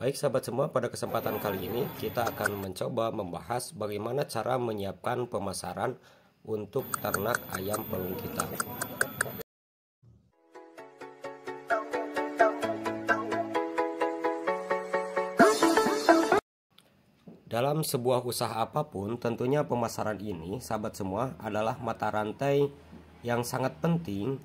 Baik sahabat semua, pada kesempatan kali ini kita akan mencoba membahas bagaimana cara menyiapkan pemasaran untuk ternak ayam pelung kita. Dalam sebuah usaha apapun, tentunya pemasaran ini, sahabat semua, adalah mata rantai yang sangat penting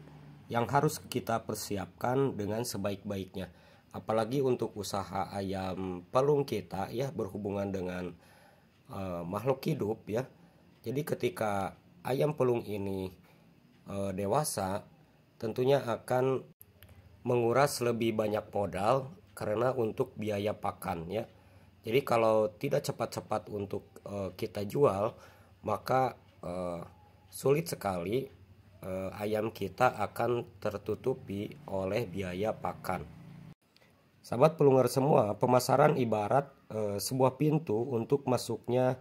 yang harus kita persiapkan dengan sebaik-baiknya apalagi untuk usaha ayam pelung kita ya berhubungan dengan uh, makhluk hidup ya jadi ketika ayam pelung ini uh, dewasa tentunya akan menguras lebih banyak modal karena untuk biaya pakan ya jadi kalau tidak cepat-cepat untuk uh, kita jual maka sulit sekali ayam kita akan tertutupi oleh biaya pakan Sahabat pelunggar semua, pemasaran ibarat e, sebuah pintu untuk masuknya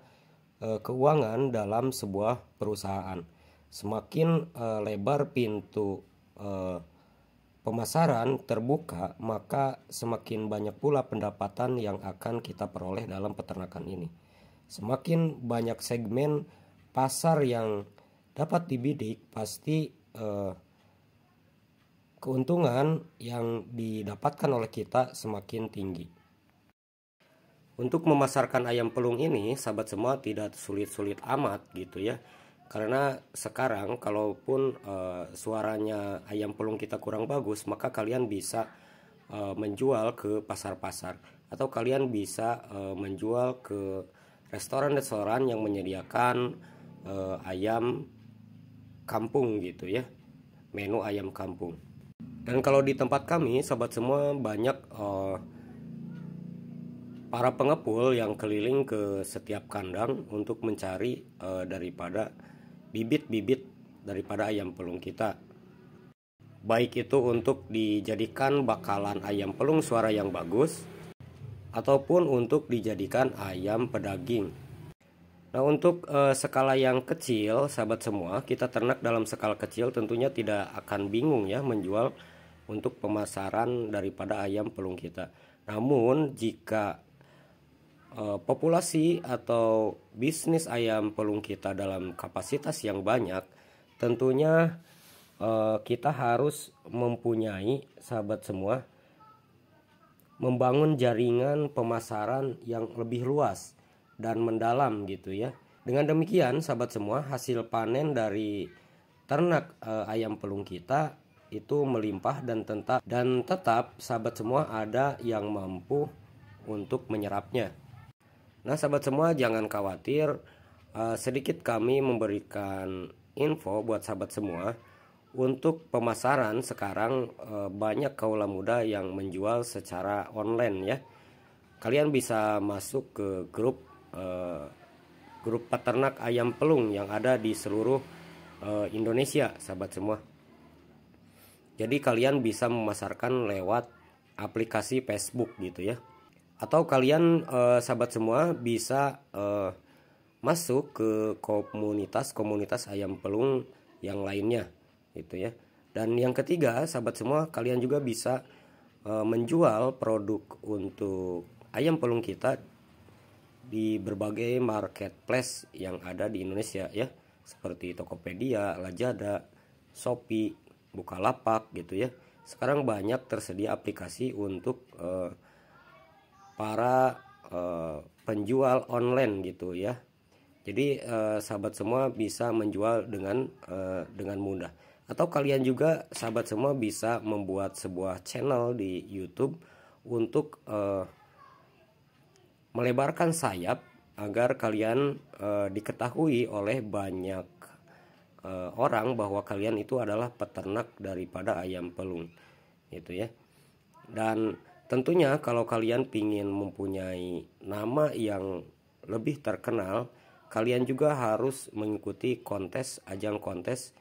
e, keuangan dalam sebuah perusahaan. Semakin e, lebar pintu e, pemasaran terbuka, maka semakin banyak pula pendapatan yang akan kita peroleh dalam peternakan ini. Semakin banyak segmen pasar yang dapat dibidik, pasti e, keuntungan yang didapatkan oleh kita semakin tinggi. Untuk memasarkan ayam pelung ini, sahabat semua tidak sulit-sulit amat gitu ya. Karena sekarang kalaupun e, suaranya ayam pelung kita kurang bagus, maka kalian bisa e, menjual ke pasar-pasar atau kalian bisa e, menjual ke restoran-restoran yang menyediakan e, ayam kampung gitu ya. Menu ayam kampung. Dan kalau di tempat kami, sahabat semua banyak uh, para pengepul yang keliling ke setiap kandang untuk mencari uh, daripada bibit-bibit daripada ayam pelung kita. Baik itu untuk dijadikan bakalan ayam pelung suara yang bagus ataupun untuk dijadikan ayam pedaging. Nah, untuk e, skala yang kecil, sahabat semua, kita ternak dalam skala kecil tentunya tidak akan bingung ya menjual untuk pemasaran daripada ayam pelung kita. Namun jika e, populasi atau bisnis ayam pelung kita dalam kapasitas yang banyak, tentunya e, kita harus mempunyai sahabat semua membangun jaringan pemasaran yang lebih luas dan mendalam gitu ya. Dengan demikian, sahabat semua, hasil panen dari ternak e, ayam pelung kita itu melimpah dan tetap dan tetap sahabat semua ada yang mampu untuk menyerapnya. Nah, sahabat semua jangan khawatir, uh, sedikit kami memberikan info buat sahabat semua untuk pemasaran sekarang uh, banyak kaula muda yang menjual secara online ya. Kalian bisa masuk ke grup uh, grup peternak ayam pelung yang ada di seluruh uh, Indonesia, sahabat semua. Jadi kalian bisa memasarkan lewat aplikasi Facebook gitu ya. Atau kalian eh, sahabat semua bisa eh, masuk ke komunitas-komunitas ayam pelung yang lainnya gitu ya. Dan yang ketiga, sahabat semua, kalian juga bisa eh, menjual produk untuk ayam pelung kita di berbagai marketplace yang ada di Indonesia ya, seperti Tokopedia, Lazada, Shopee buka lapak gitu ya. Sekarang banyak tersedia aplikasi untuk eh, para eh, penjual online gitu ya. Jadi eh, sahabat semua bisa menjual dengan eh, dengan mudah. Atau kalian juga sahabat semua bisa membuat sebuah channel di YouTube untuk eh, melebarkan sayap agar kalian eh, diketahui oleh banyak uh, orang bahwa kalian itu adalah peternak daripada ayam pelung gitu ya dan tentunya kalau kalian ingin mempunyai nama yang lebih terkenal kalian juga harus mengikuti kontes ajang kontes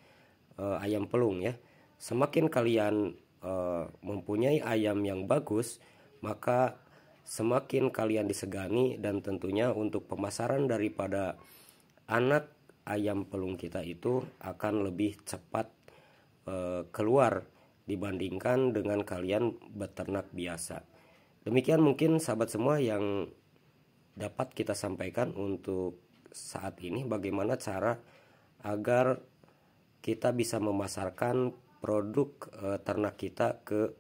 uh, ayam pelung ya semakin kalian uh, mempunyai ayam yang bagus maka semakin kalian disegani dan tentunya untuk pemasaran daripada anak ayam pelung kita itu akan lebih cepat eh, keluar dibandingkan dengan kalian beternak biasa. Demikian mungkin sahabat semua yang dapat kita sampaikan untuk saat ini bagaimana cara agar kita bisa memasarkan produk e, ternak kita ke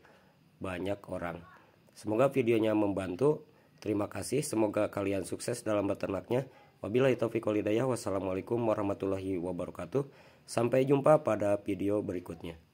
banyak orang. Semoga videonya membantu. Terima kasih, semoga kalian sukses dalam beternaknya. Wabillahi taufiq Wassalamualaikum warahmatullahi wabarakatuh. Sampai jumpa pada video berikutnya.